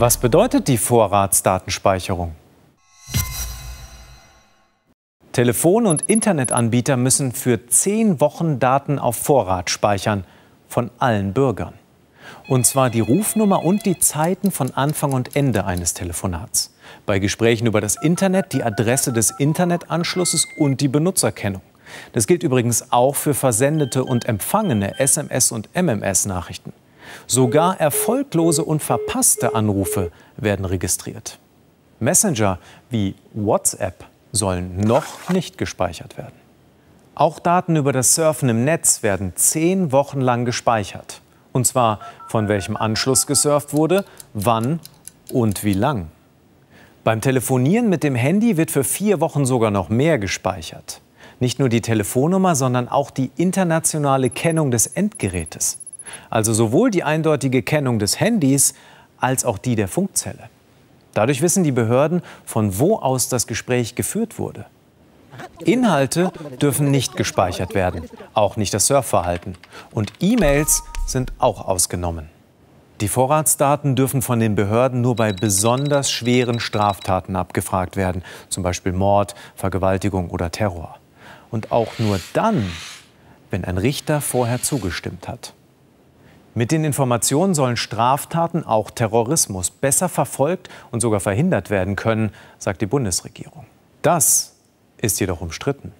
Was bedeutet die Vorratsdatenspeicherung? Telefon- und Internetanbieter müssen für zehn Wochen Daten auf Vorrat speichern von allen Bürgern. Und zwar die Rufnummer und die Zeiten von Anfang und Ende eines Telefonats. Bei Gesprächen über das Internet die Adresse des Internetanschlusses und die Benutzerkennung. Das gilt übrigens auch für versendete und empfangene SMS- und MMS-Nachrichten. Sogar erfolglose und verpasste Anrufe werden registriert. Messenger wie WhatsApp sollen noch nicht gespeichert werden. Auch Daten über das Surfen im Netz werden zehn Wochen lang gespeichert. Und zwar von welchem Anschluss gesurft wurde, wann und wie lang. Beim Telefonieren mit dem Handy wird für vier Wochen sogar noch mehr gespeichert. Nicht nur die Telefonnummer, sondern auch die internationale Kennung des Endgerätes also sowohl die eindeutige Kennung des Handys als auch die der Funkzelle. Dadurch wissen die Behörden, von wo aus das Gespräch geführt wurde. Inhalte dürfen nicht gespeichert werden, auch nicht das Surfverhalten. Und E-Mails sind auch ausgenommen. Die Vorratsdaten dürfen von den Behörden nur bei besonders schweren Straftaten abgefragt werden, zum Beispiel Mord, Vergewaltigung oder Terror. Und auch nur dann, wenn ein Richter vorher zugestimmt hat. Mit den Informationen sollen Straftaten, auch Terrorismus, besser verfolgt und sogar verhindert werden können, sagt die Bundesregierung. Das ist jedoch umstritten.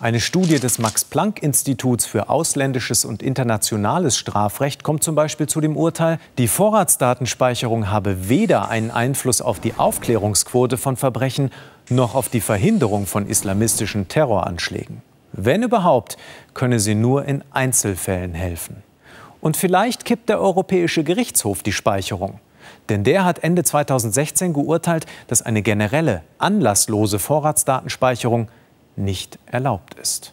Eine Studie des Max-Planck-Instituts für ausländisches und internationales Strafrecht kommt zum Beispiel zu dem Urteil, die Vorratsdatenspeicherung habe weder einen Einfluss auf die Aufklärungsquote von Verbrechen noch auf die Verhinderung von islamistischen Terroranschlägen. Wenn überhaupt, könne sie nur in Einzelfällen helfen. Und vielleicht kippt der Europäische Gerichtshof die Speicherung. Denn der hat Ende 2016 geurteilt, dass eine generelle, anlasslose Vorratsdatenspeicherung nicht erlaubt ist.